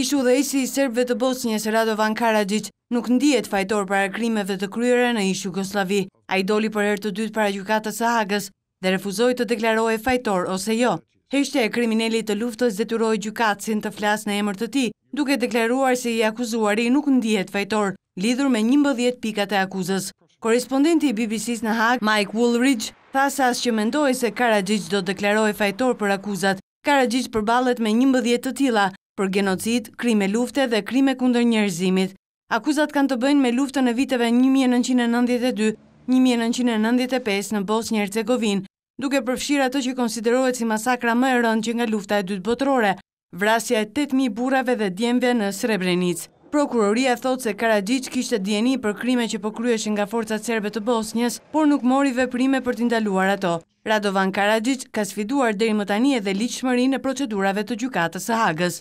ishu dhe isi i Serbve të Bosnjës Radovan Karadzic nuk ndijet fajtor para krimeve të kryere në ishu Goslavi. A i doli për herë të dytë para Gjukatës Hagës dhe refuzoj të deklaroj fajtor ose jo. Heshte e kriminelli të luftës dhe të roj Gjukatësin të flasë në emër të ti, duke deklaruar se i akuzuari nuk ndijet fajtor, lidhur me 11 pikat e akuzës. Korrespondenti i BBC-s në Hagë, Mike Woolridge, thasas që mendoj se Karadzic do deklaroj fajtor për akuzat, Karadzic përbalet me 11 të tila, për genocid, krime lufte dhe krime kunder njerëzimit. Akuzat kanë të bëjnë me lufte në viteve 1992-1995 në Bosnjë-Hercegovin, duke përfshirë ato që konsiderohet si masakra më e rëndë që nga lufta e dytë botërore, vrasja e 8.000 burave dhe djemve në Srebrenic. Prokuroria thotë se Karadjic kishtë djeni për krime që pokryeshin nga forcat serbe të Bosnjës, por nuk mori veprime për t'indaluar ato. Radovan Karadjic ka sfiduar deri më tani edhe liqëshmëri e procedurave të gjukatës e hagës.